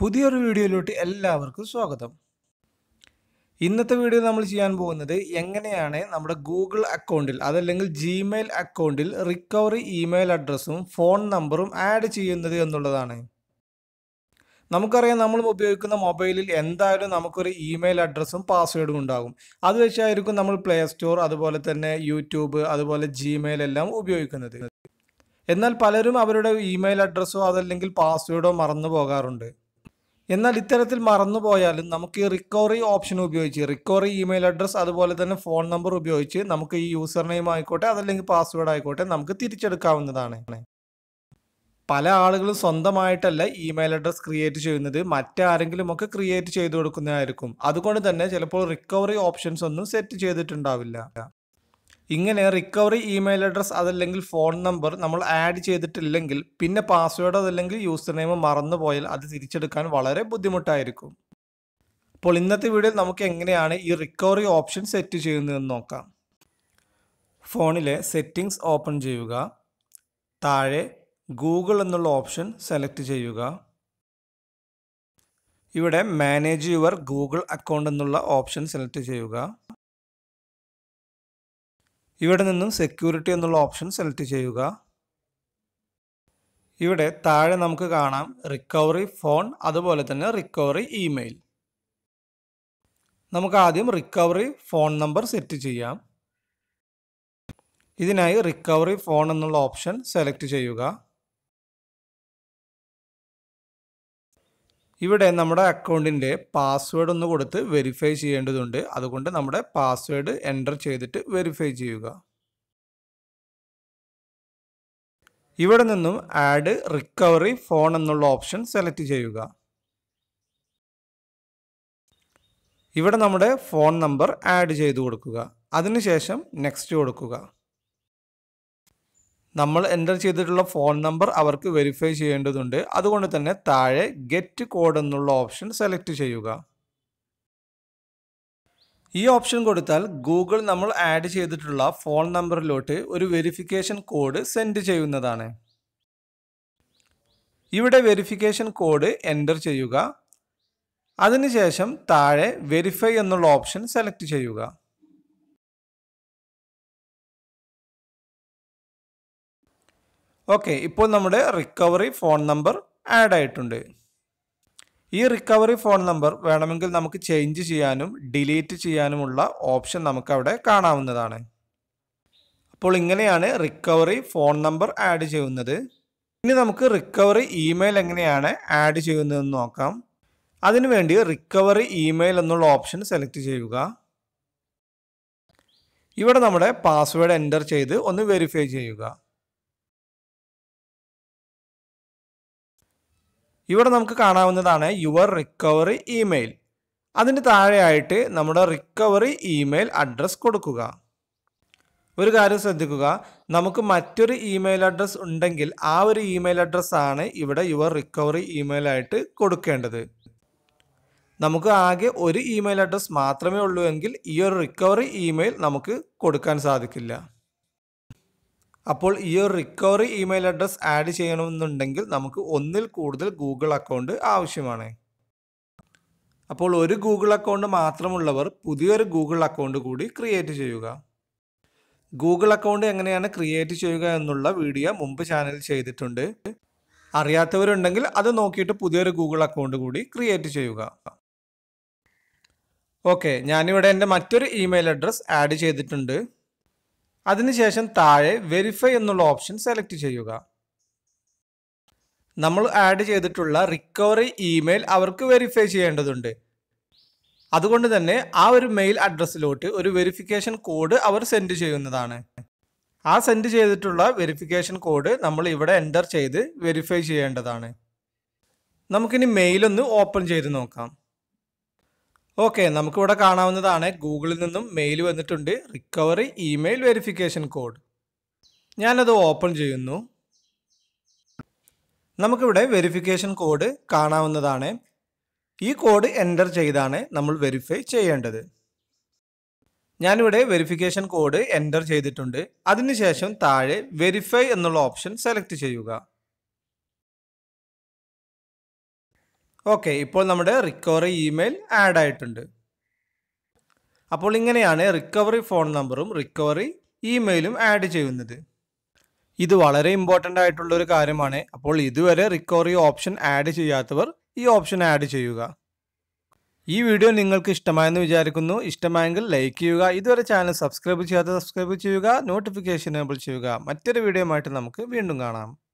പുതിയൊരു വീഡിയോയിലോട്ട് എല്ലാവർക്കും സ്വാഗതം ഇന്നത്തെ വീഡിയോ നമ്മൾ ചെയ്യാൻ പോകുന്നത് എങ്ങനെയാണ് നമ്മുടെ ഗൂഗിൾ അക്കൗണ്ടിൽ അതല്ലെങ്കിൽ ജിമെയിൽ അക്കൗണ്ടിൽ റിക്കവറി ഇമെയിൽ അഡ്രസ്സും ഫോൺ നമ്പറും ആഡ് ചെയ്യുന്നത് എന്നുള്ളതാണ് നമുക്കറിയാം നമ്മൾ ഉപയോഗിക്കുന്ന മൊബൈലിൽ എന്തായാലും നമുക്കൊരു ഇമെയിൽ അഡ്രസ്സും പാസ്വേഡും ഉണ്ടാകും അത് വെച്ചായിരിക്കും നമ്മൾ പ്ലേ സ്റ്റോർ അതുപോലെ തന്നെ യൂട്യൂബ് അതുപോലെ ജിമെയിൽ എല്ലാം ഉപയോഗിക്കുന്നത് എന്നാൽ പലരും അവരുടെ ഇമെയിൽ അഡ്രസ്സോ അതല്ലെങ്കിൽ പാസ്വേഡോ മറന്നു പോകാറുണ്ട് എന്നാൽ ഇത്തരത്തിൽ മറന്നുപോയാലും നമുക്ക് ഈ റിക്കവറി ഓപ്ഷൻ ഉപയോഗിച്ച് റിക്കവറി ഇമെയിൽ അഡ്രസ്സ് അതുപോലെ തന്നെ ഫോൺ നമ്പർ ഉപയോഗിച്ച് നമുക്ക് ഈ യൂസർ നെയിം ആയിക്കോട്ടെ അതല്ലെങ്കിൽ പാസ്വേഡ് ആയിക്കോട്ടെ നമുക്ക് തിരിച്ചെടുക്കാവുന്നതാണ് പല ആളുകളും സ്വന്തമായിട്ടല്ല ഇമെയിൽ അഡ്രസ്സ് ക്രിയേറ്റ് ചെയ്യുന്നത് മറ്റാരെങ്കിലും ഒക്കെ ക്രിയേറ്റ് ചെയ്ത് കൊടുക്കുന്നതായിരിക്കും അതുകൊണ്ട് തന്നെ ചിലപ്പോൾ റിക്കവറി ഓപ്ഷൻസ് ഒന്നും സെറ്റ് ചെയ്തിട്ടുണ്ടാവില്ല ഇങ്ങനെ റിക്കവറി ഇമെയിൽ അഡ്രസ് അതല്ലെങ്കിൽ ഫോൺ നമ്പർ നമ്മൾ ആഡ് ചെയ്തിട്ടില്ലെങ്കിൽ പിന്നെ പാസ്വേഡ് അതല്ലെങ്കിൽ യൂസർ നെയിം മറന്നുപോയാൽ അത് തിരിച്ചെടുക്കാൻ വളരെ ബുദ്ധിമുട്ടായിരിക്കും അപ്പോൾ ഇന്നത്തെ വീഡിയോയിൽ നമുക്ക് എങ്ങനെയാണ് ഈ റിക്കവറി ഓപ്ഷൻ സെറ്റ് ചെയ്യുന്നതെന്ന് നോക്കാം ഫോണിലെ സെറ്റിംഗ്സ് ഓപ്പൺ ചെയ്യുക താഴെ ഗൂഗിൾ എന്നുള്ള ഓപ്ഷൻ സെലക്ട് ചെയ്യുക ഇവിടെ മാനേജ് യുവർ ഗൂഗിൾ അക്കൗണ്ട് എന്നുള്ള ഓപ്ഷൻ സെലക്ട് ചെയ്യുക ഇവിടെ നിന്നും സെക്യൂരിറ്റി എന്നുള്ള ഓപ്ഷൻ സെലക്ട് ചെയ്യുക ഇവിടെ താഴെ നമുക്ക് കാണാം റിക്കവറി ഫോൺ അതുപോലെ തന്നെ റിക്കവറി ഇമെയിൽ നമുക്ക് ആദ്യം റിക്കവറി ഫോൺ നമ്പർ സെറ്റ് ചെയ്യാം ഇതിനായി റിക്കവറി ഫോൺ എന്നുള്ള ഓപ്ഷൻ സെലക്ട് ചെയ്യുക ഇവിടെ നമ്മുടെ അക്കൗണ്ടിൻ്റെ പാസ്വേഡ് ഒന്ന് കൊടുത്ത് വെരിഫൈ ചെയ്യേണ്ടതുണ്ട് അതുകൊണ്ട് നമ്മുടെ പാസ്വേഡ് എൻ്റർ ചെയ്തിട്ട് വെരിഫൈ ചെയ്യുക ഇവിടെ നിന്നും ആഡ് റിക്കവറി ഫോൺ എന്നുള്ള ഓപ്ഷൻ സെലക്ട് ചെയ്യുക ഇവിടെ നമ്മുടെ ഫോൺ നമ്പർ ആഡ് ചെയ്ത് കൊടുക്കുക അതിനുശേഷം നെക്സ്റ്റ് കൊടുക്കുക നമ്മൾ എൻ്റർ ചെയ്തിട്ടുള്ള ഫോൺ നമ്പർ അവർക്ക് വെരിഫൈ ചെയ്യേണ്ടതുണ്ട് അതുകൊണ്ട് തന്നെ താഴെ ഗെറ്റ് കോഡ് എന്നുള്ള ഓപ്ഷൻ സെലക്ട് ചെയ്യുക ഈ ഓപ്ഷൻ കൊടുത്താൽ ഗൂഗിൾ നമ്മൾ ആഡ് ചെയ്തിട്ടുള്ള ഫോൺ നമ്പറിലോട്ട് ഒരു വെരിഫിക്കേഷൻ കോഡ് സെൻഡ് ചെയ്യുന്നതാണ് ഇവിടെ വെരിഫിക്കേഷൻ കോഡ് എൻ്റർ ചെയ്യുക അതിനുശേഷം താഴെ വെരിഫൈ എന്നുള്ള ഓപ്ഷൻ സെലക്ട് ചെയ്യുക ഓക്കെ ഇപ്പോൾ നമ്മുടെ റിക്കവറി ഫോൺ നമ്പർ ആഡ് ആയിട്ടുണ്ട് ഈ റിക്കവറി ഫോൺ നമ്പർ വേണമെങ്കിൽ നമുക്ക് ചേഞ്ച് ചെയ്യാനും ഡിലീറ്റ് ചെയ്യാനുമുള്ള ഓപ്ഷൻ നമുക്ക് അവിടെ കാണാവുന്നതാണ് അപ്പോൾ ഇങ്ങനെയാണ് റിക്കവറി ഫോൺ നമ്പർ ആഡ് ചെയ്യുന്നത് ഇനി നമുക്ക് റിക്കവറി ഇമെയിൽ എങ്ങനെയാണ് ആഡ് ചെയ്യുന്നതെന്ന് നോക്കാം അതിനുവേണ്ടി റിക്കവറി ഇമെയിൽ എന്നുള്ള ഓപ്ഷൻ സെലക്ട് ചെയ്യുക ഇവിടെ നമ്മുടെ പാസ്വേഡ് എൻ്റർ ചെയ്ത് ഒന്ന് വെരിഫൈ ചെയ്യുക ഇവിടെ നമുക്ക് കാണാവുന്നതാണ് യുവർ റിക്കവറി ഇമെയിൽ അതിന് താഴെയായിട്ട് നമ്മുടെ റിക്കവറി ഇമെയിൽ അഡ്രസ്സ് കൊടുക്കുക ഒരു കാര്യം ശ്രദ്ധിക്കുക നമുക്ക് മറ്റൊരു ഇമെയിൽ അഡ്രസ്സ് ഉണ്ടെങ്കിൽ ആ ഒരു ഇമെയിൽ അഡ്രസ്സാണ് ഇവിടെ യുവർ റിക്കവറി ഇമെയിൽ ആയിട്ട് കൊടുക്കേണ്ടത് നമുക്ക് ആകെ ഒരു ഇമെയിൽ അഡ്രസ്സ് മാത്രമേ ഉള്ളൂ എങ്കിൽ ഈ ഒരു റിക്കവറി ഇമെയിൽ നമുക്ക് കൊടുക്കാൻ സാധിക്കില്ല അപ്പോൾ ഈ ഒരു റിക്കവറി ഇമെയിൽ അഡ്രസ്സ് ആഡ് ചെയ്യണമെന്നുണ്ടെങ്കിൽ നമുക്ക് ഒന്നിൽ കൂടുതൽ ഗൂഗിൾ അക്കൗണ്ട് ആവശ്യമാണ് അപ്പോൾ ഒരു ഗൂഗിൾ അക്കൗണ്ട് മാത്രമുള്ളവർ പുതിയൊരു ഗൂഗിൾ അക്കൗണ്ട് കൂടി ക്രിയേറ്റ് ചെയ്യുക ഗൂഗിൾ അക്കൗണ്ട് എങ്ങനെയാണ് ക്രിയേറ്റ് ചെയ്യുക എന്നുള്ള വീഡിയോ മുമ്പ് ചാനൽ ചെയ്തിട്ടുണ്ട് അറിയാത്തവരുണ്ടെങ്കിൽ അത് നോക്കിയിട്ട് പുതിയൊരു ഗൂഗിൾ അക്കൗണ്ട് കൂടി ക്രിയേറ്റ് ചെയ്യുക ഓക്കെ ഞാനിവിടെ എൻ്റെ മറ്റൊരു ഇമെയിൽ അഡ്രസ്സ് ആഡ് ചെയ്തിട്ടുണ്ട് അതിനുശേഷം താഴെ വെരിഫൈ എന്നുള്ള ഓപ്ഷൻ സെലക്ട് ചെയ്യുക നമ്മൾ ആഡ് ചെയ്തിട്ടുള്ള റിക്കവറി ഇമെയിൽ അവർക്ക് വെരിഫൈ ചെയ്യേണ്ടതുണ്ട് അതുകൊണ്ട് തന്നെ ആ ഒരു മെയിൽ അഡ്രസ്സിലോട്ട് ഒരു വെരിഫിക്കേഷൻ കോഡ് അവർ സെൻഡ് ചെയ്യുന്നതാണ് ആ സെൻഡ് ചെയ്തിട്ടുള്ള വെരിഫിക്കേഷൻ കോഡ് നമ്മൾ ഇവിടെ എൻ്റർ ചെയ്ത് വെരിഫൈ ചെയ്യേണ്ടതാണ് നമുക്കിനി മെയിലൊന്ന് ഓപ്പൺ ചെയ്ത് നോക്കാം ഓക്കെ നമുക്കിവിടെ കാണാവുന്നതാണ് ഗൂഗിളിൽ നിന്നും മെയിൽ വന്നിട്ടുണ്ട് റിക്കവറി ഇമെയിൽ വെരിഫിക്കേഷൻ കോഡ് ഞാനത് ഓപ്പൺ ചെയ്യുന്നു നമുക്കിവിടെ വെരിഫിക്കേഷൻ കോഡ് കാണാവുന്നതാണ് ഈ കോഡ് എൻ്റർ ചെയ്താണ് നമ്മൾ വെരിഫൈ ചെയ്യേണ്ടത് ഞാനിവിടെ വെരിഫിക്കേഷൻ കോഡ് എൻ്റർ ചെയ്തിട്ടുണ്ട് അതിനുശേഷം താഴെ വെരിഫൈ എന്നുള്ള ഓപ്ഷൻ സെലക്ട് ചെയ്യുക ഓക്കെ ഇപ്പോൾ നമ്മുടെ റിക്കവറി ഇമെയിൽ ആഡ് ആയിട്ടുണ്ട് അപ്പോൾ ഇങ്ങനെയാണ് റിക്കവറി ഫോൺ നമ്പറും റിക്കവറി ഇമെയിലും ആഡ് ചെയ്യുന്നത് ഇത് വളരെ ഇമ്പോർട്ടൻ്റ് ആയിട്ടുള്ള ഒരു കാര്യമാണ് അപ്പോൾ ഇതുവരെ റിക്കവറി ഓപ്ഷൻ ആഡ് ചെയ്യാത്തവർ ഈ ഓപ്ഷൻ ആഡ് ചെയ്യുക ഈ വീഡിയോ നിങ്ങൾക്ക് ഇഷ്ടമായെന്ന് വിചാരിക്കുന്നു ഇഷ്ടമായെങ്കിൽ ലൈക്ക് ചെയ്യുക ഇതുവരെ ചാനൽ സബ്സ്ക്രൈബ് ചെയ്യാത്ത സബ്സ്ക്രൈബ് ചെയ്യുക നോട്ടിഫിക്കേഷൻ എനേബിൾ ചെയ്യുക മറ്റൊരു വീഡിയോ നമുക്ക് വീണ്ടും കാണാം